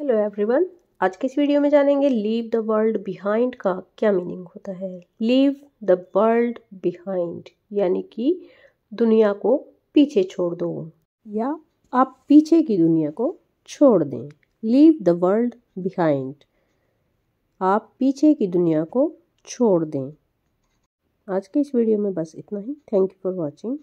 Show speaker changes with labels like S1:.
S1: hello everyone आज के इस वीडियो में जानेंगे लीव द वर्ल्ड बिहाइंड का क्या मीनिंग होता है लीव द वर्ल्ड बिहाइंड यानी कि दुनिया को पीछे छोड़ दो या आप पीछे की दुनिया को छोड़ दें लीव द वर्ल्ड बिहाइंड आप पीछे की दुनिया को छोड़ दें आज के इस वीडियो में बस इतना ही थैंक यू फॉर वॉचिंग